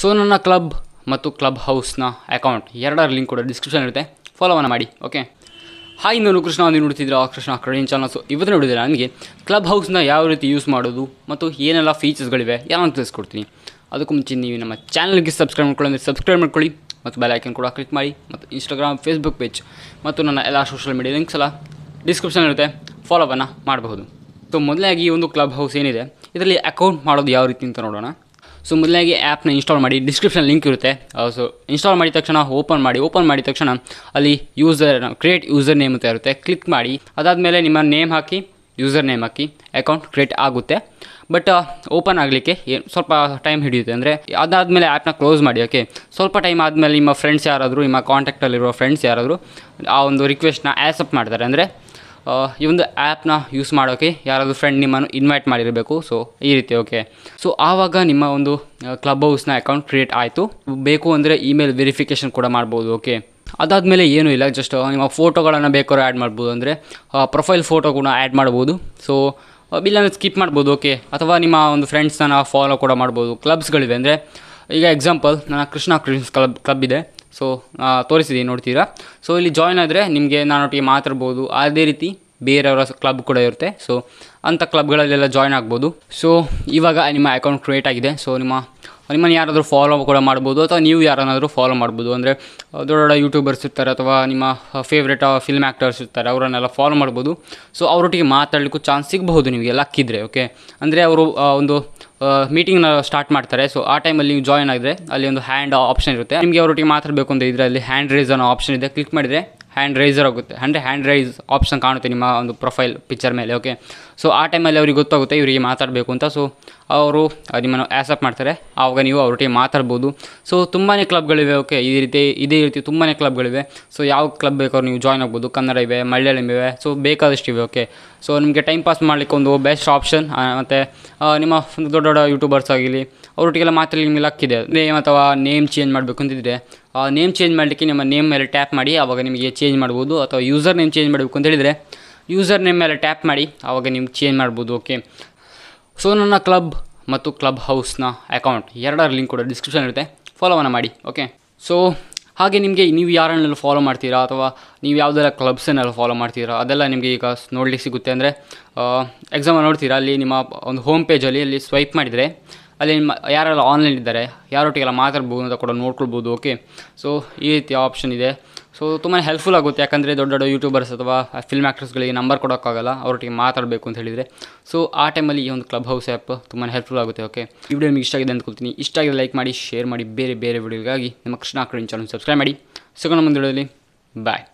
so ನನ್ನ club ಮತ್ತು club ಹೌಸ್ನ ಅಕೌಂಟ್ ಎರಡರ ಲಿಂಕ್ ಕೂಡ ಡಿಸ್ಕ್ರಿಪ್ಷನ್ ಇರುತ್ತೆ ಫಾಲೋವನ್ನು ಮಾಡಿ ಓಕೆ ಹಾಯ್ ನಾನು ಕೃಷ್ಣ ನೀವು ನೋಡ್ತಿದ್ದೀರಾ ಕೃಷ್ಣ ಕ್ರೈನ್ ಚಾನಲ್ ಸೊ ಇವತ್ತು ನೋಡಿದ್ರೆ ನನಗೆ ಕ್ಲಬ್ ಹೌಸ್ನ ಯಾವ ರೀತಿ ಯೂಸ್ ಮಾಡೋದು ಮತ್ತು ಏನೆಲ್ಲ ಫೀಚರ್ಸ್ಗಳಿವೆ ಯಾವಾಗ ತಿಳಿಸ್ಕೊಡ್ತೀನಿ ಅದಕ್ಕೂ ಮುಂಚೆ ನೀವು ನಮ್ಮ ಚಾನಲ್ಗೆ ಸಬ್ಸ್ಕ್ರೈಬ್ ಮಾಡ್ಕೊಳ್ಳಿ ಅಂದರೆ ಸಬ್ಸ್ಕ್ರೈಬ್ ಮಾಡ್ಕೊಳ್ಳಿ ಮತ್ತು ಬೆಲ್ ಐಕನ್ ಕೂಡ ಕ್ಲಿಕ್ ಮಾಡಿ ಮತ್ತು ಇನ್ಸ್ಟಾಗ್ರಾಮ್ ಫೇಸ್ಬುಕ್ ಪೇಜ್ ಮತ್ತು ನನ್ನ ಎಲ್ಲ ಸೋಷಿಯಲ್ ಮೀಡಿಯಾ ಲಿಂಕ್ಸ್ ಎಲ್ಲ ಡಿಸ್ಕ್ರಿಪ್ಷನ್ ಇರುತ್ತೆ ಫಾಲೋವನ್ನು ಮಾಡಬಹುದು ಸೊ ಮೊದಲಾಗಿ ಈ ಒಂದು ಕ್ಲಬ್ ಹೌಸ್ ಏನಿದೆ ಇದರಲ್ಲಿ ಅಕೌಂಟ್ ಮಾಡೋದು ಯಾವ ರೀತಿ ಅಂತ ನೋಡೋಣ ಸೊ ಮೊದಲಾಗಿ ಆ್ಯಪ್ನ ಇನ್ಸ್ಟಾಲ್ ಮಾಡಿ ಡಿಸ್ಕ್ರಿಪ್ಷನ್ ಲಿಂಕ್ ಇರುತ್ತೆ ಸೊ uh, ಇನ್ಸ್ಟಾಲ್ ಮಾಡಿದ ತಕ್ಷಣ ಓಪನ್ ಮಾಡಿ ಓಪನ್ ಮಾಡಿದ ತಕ್ಷಣ ಅಲ್ಲಿ ಯೂಸರ್ ಕ್ರಿಯೇಟ್ ಯೂಸರ್ ನೇಮ್ ಅಂತ ಇರುತ್ತೆ ಕ್ಲಿಕ್ ಮಾಡಿ ಅದಾದಮೇಲೆ ನಿಮ್ಮ ನೇಮ್ ಹಾಕಿ ಯೂಸರ್ ನೇಮ್ ಹಾಕಿ ಅಕೌಂಟ್ ಕ್ರಿಯೇಟ್ ಆಗುತ್ತೆ ಬಟ್ ಓಪನ್ uh, ಆಗಲಿಕ್ಕೆ ಸ್ವಲ್ಪ ಟೈಮ್ ಹಿಡಿಯುತ್ತೆ ಅಂದರೆ ಅದಾದಮೇಲೆ ಆ್ಯಪ್ನ ಕ್ಲೋಸ್ ಮಾಡಿ ಓಕೆ ಸ್ವಲ್ಪ ಟೈಮ್ ಆದಮೇಲೆ ನಿಮ್ಮ ಫ್ರೆಂಡ್ಸ್ ಯಾರಾದರೂ ನಿಮ್ಮ ಕಾಂಟ್ಯಾಕ್ಟಲ್ಲಿರುವ ಫ್ರೆಂಡ್ಸ್ ಯಾರಾದರೂ ಆ ಒಂದು ರಿಕ್ವೆಸ್ಟ್ನ ಆ್ಯಕ್ಸೆಪ್ಟ್ ಮಾಡ್ತಾರೆ ಅಂದರೆ ಈ ಒಂದು ಆ್ಯಪ್ನ ಯೂಸ್ ಮಾಡೋಕ್ಕೆ ಯಾರಾದರೂ ಫ್ರೆಂಡ್ ನಿಮ್ಮನ್ನು ಇನ್ವೈಟ್ ಮಾಡಿರಬೇಕು ಸೊ ಈ ರೀತಿ ಓಕೆ ಸೊ ಆವಾಗ ನಿಮ್ಮ ಒಂದು ಕ್ಲಬ್ ಹೌಸ್ನ ಅಕೌಂಟ್ ಕ್ರಿಯೇಟ್ ಆಯಿತು ಬೇಕು ಅಂದರೆ ಇಮೇಲ್ ವೆರಿಫಿಕೇಷನ್ ಕೂಡ ಮಾಡ್ಬೋದು ಓಕೆ ಅದಾದಮೇಲೆ ಏನೂ ಇಲ್ಲ ಜಸ್ಟ್ ನಿಮ್ಮ ಫೋಟೋಗಳನ್ನು ಬೇಕಾದ್ರೂ ಆ್ಯಡ್ ಮಾಡ್ಬೋದು ಅಂದರೆ ಪ್ರೊಫೈಲ್ ಫೋಟೋ ಕೂಡ ಆ್ಯಡ್ ಮಾಡ್ಬೋದು ಸೊ ಬಿಲ್ಲನ್ನು ಸ್ಕಿಪ್ ಮಾಡ್ಬೋದು ಓಕೆ ಅಥವಾ ನಿಮ್ಮ ಒಂದು ಫ್ರೆಂಡ್ಸ್ನ ಫಾಲೋ ಕೂಡ ಮಾಡ್ಬೋದು ಕ್ಲಬ್ಸ್ಗಳಿವೆ ಅಂದರೆ ಈಗ ಎಕ್ಸಾಂಪಲ್ ನನ್ನ ಕೃಷ್ಣ ಕ್ರಿಮ್ಸ್ ಕ್ಲಬ್ ಕ್ಲಬ್ ಇದೆ ಸೊ ತೋರಿಸಿದ್ದೀನಿ ನೋಡ್ತೀರಾ ಸೊ ಇಲ್ಲಿ ಜಾಯ್ನ್ ಆದರೆ ನಿಮಗೆ ನಾನೊಟ್ಟಿಗೆ ಮಾತಾಡ್ಬೋದು ಅದೇ ರೀತಿ ಬೇರೆಯವರ ಕ್ಲಬ್ ಕೂಡ ಇರುತ್ತೆ ಸೊ ಅಂಥ ಕ್ಲಬ್ಗಳಲ್ಲೆಲ್ಲ ಜಾಯ್ನ್ ಆಗ್ಬೋದು ಸೊ ಇವಾಗ ನಿಮ್ಮ ಅಕೌಂಟ್ ಕ್ರಿಯೇಟ್ ಆಗಿದೆ ಸೊ ನಿಮ್ಮ ನಿಮ್ಮನ್ನು ಯಾರಾದರೂ ಫಾಲೋ ಕೂಡ ಮಾಡ್ಬೋದು ಅಥವಾ ನೀವು ಯಾರನ್ನಾದರೂ ಫಾಲೋ ಮಾಡ್ಬೋದು ಅಂದರೆ ದೊಡ್ಡ ದೊಡ್ಡ ಯೂಟ್ಯೂಬರ್ಸ್ ಇರ್ತಾರೆ ಅಥವಾ ನಿಮ್ಮ ಫೇವ್ರೇಟ್ ಫಿಲ್ಮ್ ಆ್ಯಕ್ಟರ್ಸ್ ಇರ್ತಾರೆ ಅವರನ್ನೆಲ್ಲ ಫಾಲೋ ಮಾಡ್ಬೋದು ಸೊ ಅವರೊಟ್ಟಿಗೆ ಮಾತಾಡಲಿಕ್ಕೂ ಚಾನ್ಸ್ ಸಿಗಬಹುದು ನಿಮಗೆ ಲಕ್ಕಿದ್ರೆ ಓಕೆ ಅಂದರೆ ಅವರು ಒಂದು ಮೀಟಿಂಗ್ನ ಸ್ಟಾರ್ಟ್ ಮಾಡ್ತಾರೆ ಸೊ ಆ ಟೈಮಲ್ಲಿ ನೀವು ಜಾಯ್ನ್ ಆದರೆ ಅಲ್ಲಿ ಒಂದು ಹ್ಯಾಂಡ್ ಆಪ್ಷನ್ ಇರುತ್ತೆ ನಿಮಗೆ ಅವರೊಟ್ಟಿಗೆ ಮಾತಾಡಬೇಕು ಅಂತ ಇದರಲ್ಲಿ ಹ್ಯಾಂಡ್ ರೈಸ್ ಅನ್ನೋ ಆಪ್ಷನ್ ಇದೆ ಕ್ಲಿಕ್ ಮಾಡಿದರೆ ಹ್ಯಾಂಡ್ ರೈಸರ್ ಆಗುತ್ತೆ ಅಂದರೆ ಹ್ಯಾಂಡ್ ರೈಸ್ ಆಪ್ಷನ್ ಕಾಣುತ್ತೆ ನಿಮ್ಮ ಒಂದು ಪ್ರೊಫೈಲ್ ಪಿಕ್ಚರ್ ಮೇಲೆ ಓಕೆ ಸೊ ಆ ಟೈಮಲ್ಲಿ ಅವ್ರಿಗೆ ಗೊತ್ತಾಗುತ್ತೆ ಇವರಿಗೆ ಮಾತಾಡಬೇಕು ಅಂತ ಸೊ ಅವರು ನಿಮ್ಮನ್ನು ಆ್ಯಸೆಪ್ಟ್ ಮಾಡ್ತಾರೆ ಆವಾಗ ನೀವು ಅವರೊಟ್ಟಿಗೆ ಮಾತಾಡ್ಬೋದು ಸೊ ತುಂಬಾ ಕ್ಲಬ್ಗಳಿವೆ ಓಕೆ ಈ ರೀತಿ ಇದೇ ರೀತಿ ತುಂಬಾ ಕ್ಲಬ್ಗಳಿವೆ ಸೊ ಯಾವ ಕ್ಲಬ್ ಬೇಕಾದ್ರೆ ನೀವು ಜಾಯ್ನ್ ಆಗ್ಬೋದು ಕನ್ನಡ ಇವೆ ಮಲಯಾಳಂ ಇವೆ ಸೊ ಬೇಕಾದಷ್ಟು ಇವೆ ಓಕೆ ಸೊ ನಿಮಗೆ ಟೈಮ್ ಪಾಸ್ ಮಾಡಲಿಕ್ಕೆ ಒಂದು ಬೆಸ್ಟ್ ಆಪ್ಷನ್ ಮತ್ತು ನಿಮ್ಮ ದೊಡ್ಡ ದೊಡ್ಡ ಯೂಟ್ಯೂಬರ್ಸ್ ಆಗಿರಲಿ ಅವರೊಟ್ಟಿಗೆಲ್ಲ ಮಾತ್ರ ನಿಮಗೆ ಲಕ್ಕಿದೆ ನೇಮ್ ಅಥವಾ ನೇಮ್ ಚೇಂಜ್ ಮಾಡಬೇಕು ಅಂತಿದ್ದರೆ ಆ ನೇಮ್ ಚೇಂಜ್ ಮಾಡಲಿಕ್ಕೆ ನಿಮ್ಮ ನೇಮ್ ಮೇಲೆ ಟ್ಯಾಪ್ ಮಾಡಿ ಆವಾಗ ನಿಮಗೆ ಚೇಂಜ್ ಮಾಡ್ಬೋದು ಅಥವಾ ಯೂಸರ್ ನೇಮ್ ಚೇಂಜ್ ಮಾಡಬೇಕು ಅಂತ ಹೇಳಿದರೆ ಯೂಸರ್ ನೇಮ್ ಮೇಲೆ ಟ್ಯಾಪ್ ಮಾಡಿ ಆವಾಗ ನಿಮ್ಗೆ ಚೇಂಜ್ ಮಾಡ್ಬೋದು ಓಕೆ ಸೊ ನನ್ನ ಕ್ಲಬ್ ಮತ್ತು ಕ್ಲಬ್ ಹೌಸ್ನ ಅಕೌಂಟ್ ಎರಡರ ಲಿಂಕ್ ಕೂಡ ಡಿಸ್ಕ್ರಿಪ್ಷನ್ ಇರುತ್ತೆ ಫಾಲೋವನ್ನು ಮಾಡಿ ಓಕೆ ಸೊ ಹಾಗೆ ನಿಮಗೆ ನೀವು ಯಾರನ್ನೆಲ್ಲ ಫಾಲೋ ಮಾಡ್ತೀರಾ ಅಥವಾ ನೀವು ಯಾವುದೆಲ್ಲ ಕ್ಲಬ್ಸನ್ನೆಲ್ಲ ಫಾಲೋ ಮಾಡ್ತೀರಾ ಅದೆಲ್ಲ ನಿಮಗೆ ಈಗ ನೋಡಲಿಕ್ಕೆ ಸಿಗುತ್ತೆ ಅಂದರೆ ಎಕ್ಸಾಮ್ ನೋಡ್ತೀರಾ ಅಲ್ಲಿ ನಿಮ್ಮ ಒಂದು ಹೋಮ್ ಪೇಜಲ್ಲಿ ಅಲ್ಲಿ ಸ್ವೈಪ್ ಮಾಡಿದರೆ ಅಲ್ಲಿ ನಿಮ್ಮ ಯಾರೆಲ್ಲ ಆನ್ಲೈನ್ ಇದ್ದಾರೆ ಯಾರೊಟ್ಟಿಗೆಲ್ಲ ಮಾತಾಡ್ಬೋದು ಅಂತ ಕೂಡ ನೋಡ್ಕೊಳ್ಬೋದು ಓಕೆ ಸೊ ಈ ರೀತಿಯ ಆಪ್ಷನ್ ಇದೆ ಸೊ ತುಂಬಾ ಹೆಲ್ಪ್ಫುಲ್ ಆಗುತ್ತೆ ಯಾಕಂದರೆ ದೊಡ್ಡ ದೊಡ್ಡ ಯೂಟ್ಯೂಬರ್ಸ್ ಅಥವಾ ಫಿಲ್ಮ್ ಆ್ಯಕ್ಟರ್ಸ್ಗಳಿಗೆ ನಂಬರ್ ಕೊಡೋಕ್ಕಾಗಲ್ಲ ಅವರೊಟ್ಟಿಗೆ ಮಾತಾಡಬೇಕು ಅಂತ ಹೇಳಿದರೆ ಸೊ ಆ ಟೈಮಲ್ಲಿ ಈ ಒಂದು ಕ್ಲಬ್ ಹೌಸ್ ಆ್ಯಪ್ ತುಂಬಾ ಹೆಲ್ಪ್ಫುಲ್ ಆಗುತ್ತೆ ಓಕೆ ಈ ವಿಡಿಯೋ ನಿಮಗೆ ಇಷ್ಟ ಆಗಿದೆ ಅಂದ್ಕೊಳ್ತೀನಿ ಇಷ್ಟ ಆಗಿದೆ ಲೈಕ್ ಮಾಡಿ ಶೇರ್ ಮಾಡಿ ಬೇರೆ ಬೇರೆ ವಿಡಿಯೋಗಾಗಿ ನಿಮ್ಮ ಕೃಷ್ಣ ಆಕಡೆ ಚಾನಲ್ ಸಬ್ಸ್ಕ್ರೈಬ್ ಮಾಡಿ ಸಿಗೋಣ ಮುಂದೆ ವಿಡಿಯೋದಲ್ಲಿ ಬಾಯ್